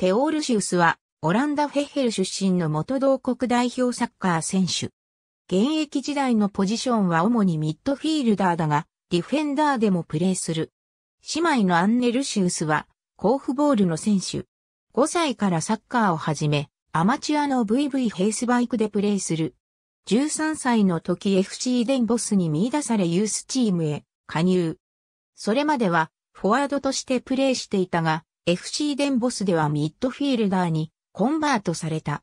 テオールシウスは、オランダ・フェッヘル出身の元同国代表サッカー選手。現役時代のポジションは主にミッドフィールダーだが、ディフェンダーでもプレーする。姉妹のアンネルシウスは、甲府ボールの選手。5歳からサッカーを始め、アマチュアの VV ヘースバイクでプレーする。13歳の時 FC デンボスに見出されユースチームへ加入。それまではフォワードとしてプレーしていたが、FC デンボスではミッドフィールダーにコンバートされた。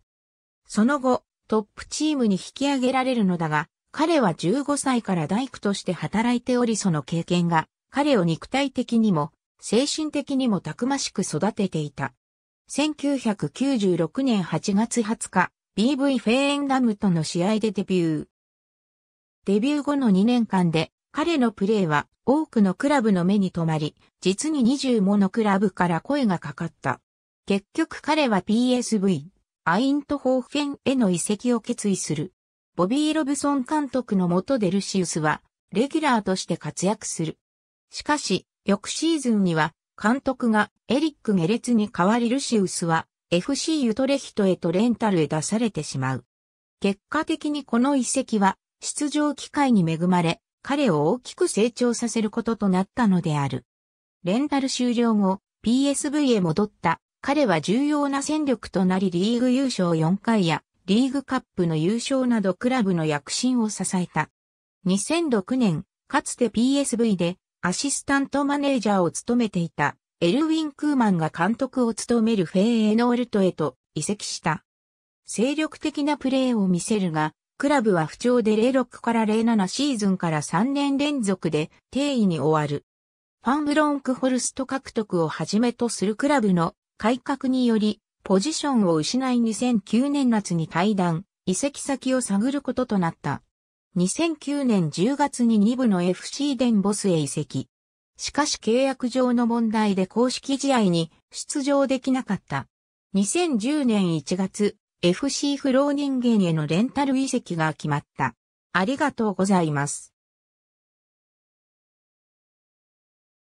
その後、トップチームに引き上げられるのだが、彼は15歳から大工として働いておりその経験が、彼を肉体的にも、精神的にもたくましく育てていた。1996年8月20日、BV フェーエンダムとの試合でデビュー。デビュー後の2年間で彼のプレーは多くのクラブの目に留まり、実に20ものクラブから声がかかった。結局彼は PSV、アイントホーフェンへの移籍を決意する。ボビー・ロブソン監督のもとデルシウスは、レギュラーとして活躍する。しかし、翌シーズンには、監督がエリック・ゲレツに代わりルシウスは、FC ユトレヒトへとレンタルへ出されてしまう。結果的にこの移籍は、出場機会に恵まれ、彼を大きく成長させることとなったのである。レンタル終了後、PSV へ戻った彼は重要な戦力となりリーグ優勝4回やリーグカップの優勝などクラブの躍進を支えた。2006年、かつて PSV でアシスタントマネージャーを務めていたエルウィン・クーマンが監督を務めるフェイエノールトへと移籍した。精力的なプレーを見せるが、クラブは不調で06から07シーズンから3年連続で定位に終わる。ファンブロンクホルスト獲得をはじめとするクラブの改革により、ポジションを失い2009年夏に退団、移籍先を探ることとなった。2009年10月に2部の FC デンボスへ移籍。しかし契約上の問題で公式試合に出場できなかった。2010年1月、FC フロー人間へのレンタル移籍が決まった。ありがとうございます。